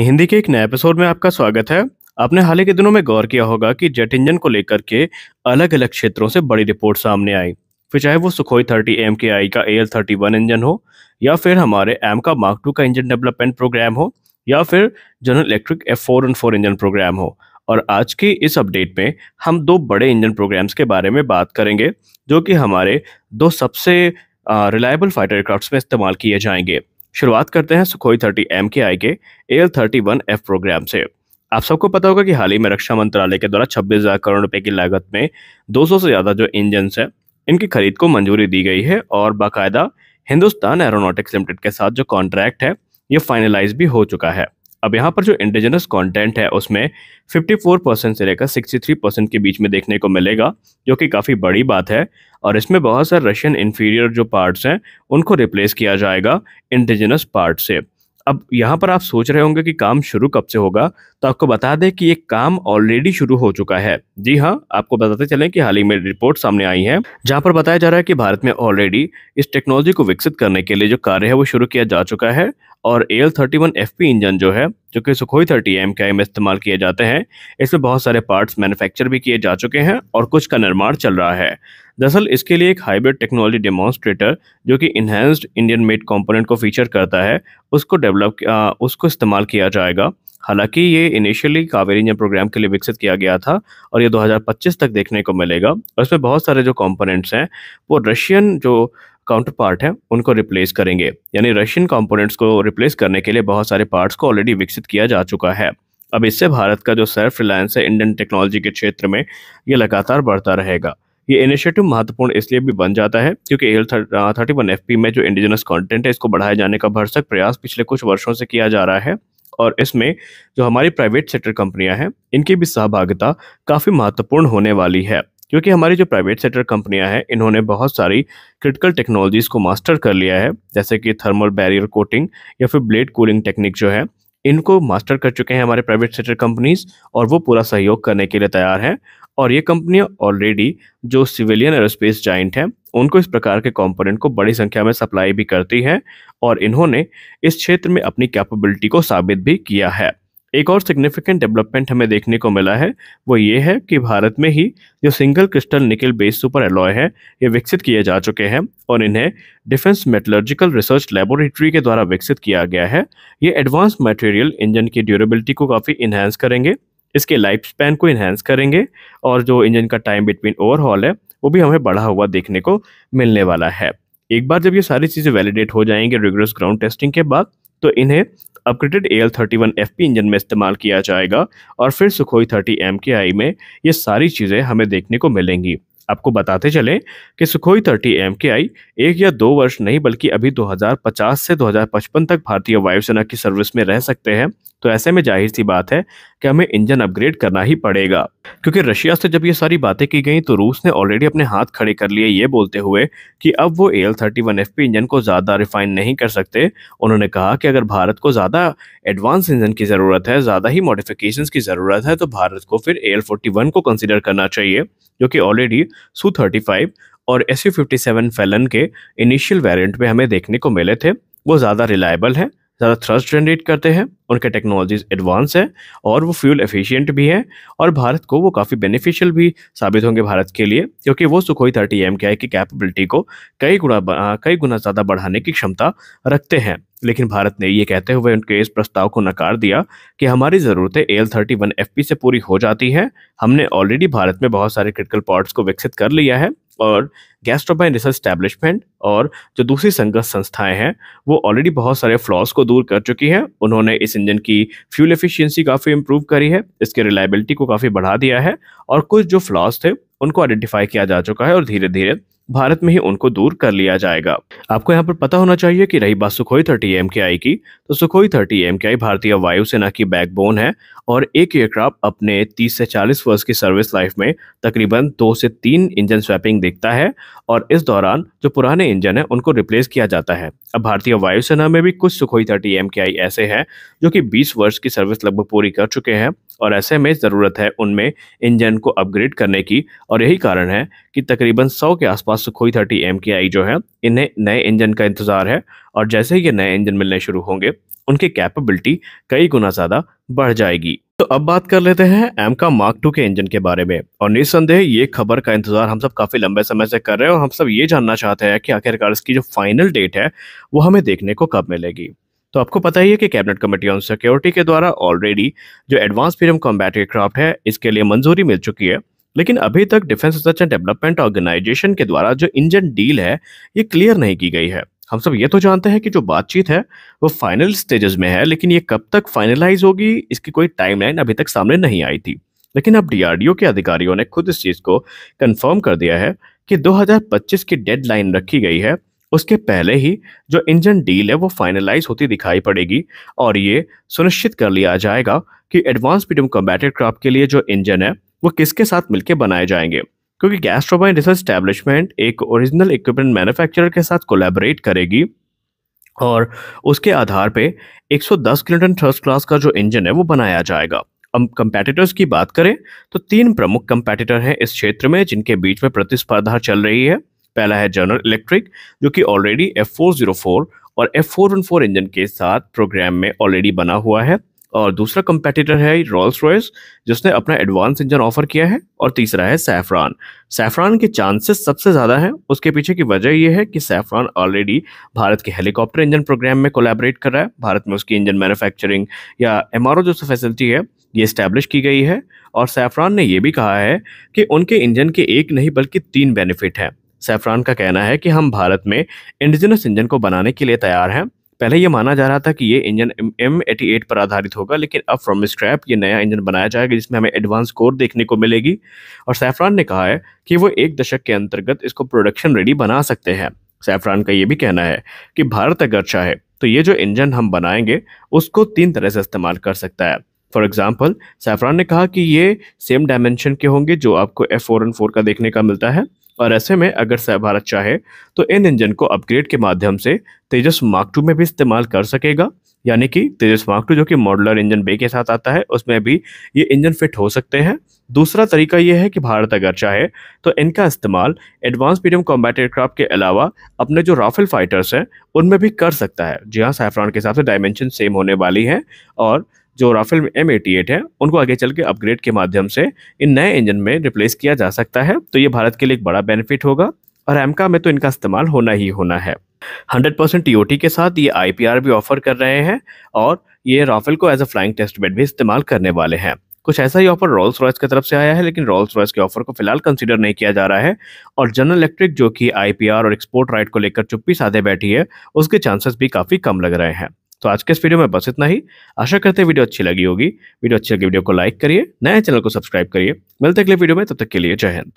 हिंदी के एक नए एपिसोड में आपका स्वागत है आपने हाल ही के दिनों में गौर किया होगा कि जेट इंजन को लेकर के अलग अलग क्षेत्रों से बड़ी रिपोर्ट सामने आई फिर चाहे वो सुखोई थर्टी एम के आई का एल थर्टी वन इंजन हो या फिर हमारे एम का मार्क टू का इंजन डेवलपमेंट प्रोग्राम हो या फिर General Electric F four and four engine programme हो और आज के इस अपडेट में हम दो बड़े इंजन प्रोग्राम्स के बारे में बात करेंगे जो कि हमारे दो सबसे रिलायबल फाइटर एयरक्राफ्ट में इस्तेमाल किए जाएंगे शुरुआत करते हैं Sukhoi thirty M K I के L thirty one F programme से आप सबको पता होगा कि हाल ही में रक्षा मंत्रालय के द्वारा छब्बीस हजार करोड़ रुपए की लागत में 200 से ज़्यादा जो इंजन है इनकी खरीद को मंजूरी दी गई है और बाकायदा हिंदुस्तान एरोनॉटिक्स लिमिटेड के साथ जो कॉन्ट्रैक्ट है ये फाइनलाइज भी हो चुका है अब यहाँ पर जो इंडिजिनस कंटेंट है उसमें 54 परसेंट से लेकर 63 परसेंट के बीच में देखने को मिलेगा जो कि काफ़ी बड़ी बात है और इसमें बहुत सारे रशियन इन्फीरियर जो पार्ट्स हैं उनको रिप्लेस किया जाएगा इंडिजिनस पार्ट से अब यहाँ पर आप सोच रहे होंगे कि काम शुरू कब से होगा तो आपको बता दें कि ये काम ऑलरेडी शुरू हो चुका है जी हाँ आपको बताते चलें कि हाल ही में रिपोर्ट सामने आई है जहाँ पर बताया जा रहा है कि भारत में ऑलरेडी इस टेक्नोलॉजी को विकसित करने के लिए जो कार्य है वो शुरू किया जा चुका है और L thirty one F P engine जो है जो कि सुखोई थर्टी एम के में इस्तेमाल किए जाते हैं इसमें बहुत सारे पार्ट्स मैन्युफैक्चर भी किए जा चुके हैं और कुछ का निर्माण चल रहा है दरअसल इसके लिए एक हाइब्रिड टेक्नोलॉजी डेमोन्स्ट्रेटर जो कि इन्हेंस्ड इंडियन मेड कॉम्पोनेंट को फीचर करता है उसको डेवलप उसको इस्तेमाल किया जाएगा हालांकि ये इनिशियली कावेरी इंजन प्रोग्राम के लिए विकसित किया गया था और ये 2025 तक देखने को मिलेगा और इसमें बहुत सारे जो कंपोनेंट्स हैं वो रशियन जो काउंटर पार्ट है उनको रिप्लेस करेंगे यानी रशियन कंपोनेंट्स को रिप्लेस करने के लिए बहुत सारे पार्ट्स को ऑलरेडी विकसित किया जा चुका है अब इससे भारत का जो सेल्फ रिलायंस है इंडियन टेक्नोलॉजी के क्षेत्र में ये लगातार बढ़ता रहेगा ये इनिशिएटिव महत्वपूर्ण इसलिए भी बन जाता है क्योंकि एल थर्टी वन एफ में जो इंडिजिनस कंटेंट है इसको बढ़ाए जाने का भरसक प्रयास पिछले कुछ वर्षों से किया जा रहा है और इसमें जो हमारी प्राइवेट सेक्टर कंपनियां हैं इनकी भी सहभागिता काफ़ी महत्वपूर्ण होने वाली है क्योंकि हमारी जो प्राइवेट सेक्टर कंपनियां हैं इन्होंने बहुत सारी क्रिटिकल टेक्नोलॉजीज़ को मास्टर कर लिया है जैसे कि थर्मल बैरियर कोटिंग या फिर ब्लेड कूलिंग टेक्निक जो है इनको मास्टर कर चुके हैं हमारे प्राइवेट सेक्टर कंपनीज और वो पूरा सहयोग करने के लिए तैयार हैं और ये कंपनियां ऑलरेडी जो सिविलियन एरोस्पेस जाइंट हैं उनको इस प्रकार के कंपोनेंट को बड़ी संख्या में सप्लाई भी करती हैं और इन्होंने इस क्षेत्र में अपनी कैपेबिलिटी को साबित भी किया है एक और सिग्निफिकेंट डेवलपमेंट हमें देखने को मिला है वो ये है कि भारत में ही जो single crystal nickel base super alloy है ये विकसित किए जा चुके हैं और इन्हें डिफेंस मेटलर्जिकल रिसर्च लेबोरेटरी के द्वारा विकसित किया गया है ये एडवांस मटेरियल इंजन की ड्यूरेबिलिटी को काफ़ी इन्हेंस करेंगे इसके लाइफ स्पैन को इन्हेंस करेंगे और जो इंजन का टाइम बिटवीन ओवरहॉल है वो भी हमें बढ़ा हुआ देखने को मिलने वाला है एक बार जब ये सारी चीज़ें वैलिडेट हो जाएंगे रिग्रेस ग्राउंड टेस्टिंग के बाद तो इन्हें upgraded A L thirty one F P engine में इस्तेमाल किया जाएगा और फिर सुखोई थर्टी एम के आई में ये सारी चीज़ें हमें देखने को मिलेंगी आपको बताते चलें कि सुखोई थर्टी एम के आई एक या दो वर्ष नहीं बल्कि अभी 2050 से 2055 तक भारतीय वायुसेना की सर्विस में रह सकते हैं तो ऐसे में जाहिर सी बात है कि हमें इंजन अपग्रेड करना ही पड़ेगा क्योंकि रशिया से जब ये सारी बातें की गई तो रूस ने ऑलरेडी अपने हाथ खड़े कर लिए ये बोलते हुए कि अब वो L thirty one F P engine को ज़्यादा रिफाइन नहीं कर सकते उन्होंने कहा कि अगर भारत को ज़्यादा एडवांस इंजन की ज़रूरत है ज़्यादा ही मॉडिफिकेशन की ज़रूरत है तो भारत को फिर ए एल फोर्टी वन को कंसिडर करना चाहिए जो कि ऑलरेडी सू थर्टी फाइव और S U fifty seven Felon के इनिशियल वेरियंट में हमें देखने को मिले थे वो ज़्यादा रिलायबल हैं ज़्यादा थ्रस्ट जनरेट करते हैं उनके टेक्नोलॉजीज एडवांस है और वो फ्यूल एफिशिएंट भी हैं और भारत को वो काफ़ी बेनिफिशियल भी साबित होंगे भारत के लिए क्योंकि वो सुखोई थर्टी एम के आई की कैपेबिलिटी को कई गुना कई गुना ज़्यादा बढ़ाने की क्षमता रखते हैं लेकिन भारत ने ये कहते हुए उनके इस प्रस्ताव को नकार दिया कि हमारी ज़रूरतें एल थर्टी वन एफ से पूरी हो जाती हैं हमने ऑलरेडी भारत में बहुत सारे क्रिटिकल पार्ट्स को विकसित कर लिया है और गैस्ट्रोबाइन रिसर्च स्टैब्लिशमेंट और जो दूसरी संघर्ष संस्थाएं हैं वो ऑलरेडी बहुत सारे फ्लॉज को दूर कर चुकी हैं उन्होंने इस इंजन की फ्यूल एफिशिएंसी काफ़ी इंप्रूव करी है इसके रिलायबिलिटी को काफ़ी बढ़ा दिया है और कुछ जो फ्लॉज थे उनको आइडेंटिफाई किया जा चुका है और धीरे धीरे भारत में ही उनको दूर कर लिया जाएगा आपको यहाँ पर पता होना चाहिए कि रही बात सुखोई थर्टी एम की तो सुखोई थर्टी एम भारतीय वायुसेना की बैकबोन है और एक एयरक्राफ्ट अपने 30 से 40 वर्ष की सर्विस लाइफ में तकरीबन दो से तीन इंजन स्वैपिंग देखता है और इस दौरान जो पुराने इंजन है उनको रिप्लेस किया जाता है अब भारतीय वायुसेना में भी कुछ सुखोई थर्टी एम ऐसे हैं जो कि 20 वर्ष की सर्विस लगभग पूरी कर चुके हैं और ऐसे में ज़रूरत है उनमें इंजन को अपग्रेड करने की और यही कारण है कि तकरीबन 100 के आसपास सुखोई थर्टी एम जो है इन्हें नए इंजन का इंतज़ार है और जैसे ही ये नए इंजन मिलने शुरू होंगे उनकी कैपेबिलिटी कई गुना ज़्यादा बढ़ जाएगी तो अब बात कर लेते हैं एम का मार्क टू के इंजन के बारे में और निसंदेह ये खबर का इंतजार हम सब काफी लंबे समय से कर रहे हैं और हम सब ये जानना चाहते हैं कि आखिरकार इसकी जो फाइनल डेट है वो हमें देखने को कब मिलेगी तो आपको पता ही है कि कैबिनेट कमेटी ऑन सिक्योरिटी के द्वारा ऑलरेडी जो एडवांस फ्रीडम कॉम्बैट एयरक्राफ्ट है इसके लिए मंजूरी मिल चुकी है लेकिन अभी तक Defence Research and Development Organisation के द्वारा जो इंजन डील है ये क्लियर नहीं की गई है हम सब ये तो जानते हैं कि जो बातचीत है वो फाइनल स्टेजेस में है लेकिन ये कब तक फाइनलाइज होगी इसकी कोई टाइमलाइन अभी तक सामने नहीं आई थी लेकिन अब डीआरडीओ के अधिकारियों ने खुद इस चीज़ को कंफर्म कर दिया है कि 2025 की डेडलाइन रखी गई है उसके पहले ही जो इंजन डील है वो फाइनलाइज होती दिखाई पड़ेगी और ये सुनिश्चित कर लिया जाएगा कि एडवांस मीडियम कॉम्बैट क्राफ्ट के लिए जो इंजन है वो किसके साथ मिलकर बनाए जाएंगे क्योंकि गैस्ट्रोबाइन रिसर्च स्टैब्लिशमेंट एक ओरिजिनल इक्विपमेंट मैन्युफैक्चरर के साथ कोलैबोरेट करेगी और उसके आधार पे 110 किलोटन थर्स्ट क्लास का जो इंजन है वो बनाया जाएगा अब कंपेटिटर्स की बात करें तो तीन प्रमुख कंपेटिटर हैं इस क्षेत्र में जिनके बीच में प्रतिस्पर्धा चल रही है पहला है जनरल इलेक्ट्रिक जो कि already F four zero four और F four one four engine के साथ प्रोग्राम में ऑलरेडी बना हुआ है और दूसरा कंपेटिटर है रॉल्स रॉयस जिसने अपना एडवांस इंजन ऑफर किया है और तीसरा है सैफरान सैफरान के चांसेस सबसे ज़्यादा हैं उसके पीछे की वजह यह है कि सैफरान ऑलरेडी भारत के हेलीकॉप्टर इंजन प्रोग्राम में कोलैबोरेट कर रहा है भारत में उसकी इंजन मैन्युफैक्चरिंग या एम जो फैसिलिटी है ये इस्टेब्लिश की गई है और सैफरान ने यह भी कहा है कि उनके इंजन के एक नहीं बल्कि तीन बेनिफिट हैं सैफरान का कहना है कि हम भारत में इंडिजिनस इंजन को बनाने के लिए तैयार हैं पहले ये माना जा रहा था कि ये इंजन एम एटी पर आधारित होगा लेकिन अब फ्रॉम स्क्रैप ये नया इंजन बनाया जाएगा जिसमें हमें एडवांस कोर देखने को मिलेगी और सैफरान ने कहा है कि वो एक दशक के अंतर्गत इसको प्रोडक्शन रेडी बना सकते हैं सैफरान का ये भी कहना है कि भारत अगर चाहे तो ये जो इंजन हम बनाएंगे उसको तीन तरह से इस्तेमाल कर सकता है फॉर एग्जाम्पल सैफरान ने कहा कि ये सेम डायमेंशन के होंगे जो आपको एफ फोर एन फोर का देखने का मिलता है और ऐसे में अगर भारत चाहे तो इन इंजन को अपग्रेड के माध्यम से तेजस मार्क टू में भी इस्तेमाल कर सकेगा यानी कि तेजस मार्क टू जो कि मॉडुलर इंजन बे के साथ आता है उसमें भी ये इंजन फिट हो सकते हैं दूसरा तरीका यह है कि भारत अगर चाहे तो इनका इस्तेमाल एडवांस मीडियम कॉम्बैट एयरक्राफ्ट के अलावा अपने जो राफेल फाइटर्स हैं उनमें भी कर सकता है जी हाँ सैफरान के हिसाब से डायमेंशन सेम होने वाली है और जो राफेल एम है उनको आगे चल के अपग्रेड के माध्यम से इन नए इंजन में रिप्लेस किया जा सकता है तो ये भारत के लिए एक बड़ा बेनिफिट होगा और एमका में तो इनका इस्तेमाल होना ही होना है 100% परसेंट टी के साथ ये आई भी ऑफर कर रहे हैं और ये राफेल को as a flying test bed भी इस्तेमाल करने वाले हैं कुछ ऐसा ही ऑफर रॉल्स रॉयस की तरफ से आया है लेकिन रोल्स रॉयस के ऑफर को फिलहाल कंसिडर नहीं किया जा रहा है और जनरल इलेक्ट्रिक जो कि आईपीआर और एक्सपोर्ट राइट को लेकर चुप्पी साधे बैठी है उसके चांसेस भी काफ़ी कम लग रहे हैं तो आज के इस वीडियो में बस इतना ही आशा करते हैं वीडियो अच्छी लगी होगी वीडियो अच्छी लगी वीडियो को लाइक करिए नए चैनल को सब्सक्राइब करिए मिलते अगले वीडियो में तब तक के लिए जय हिंद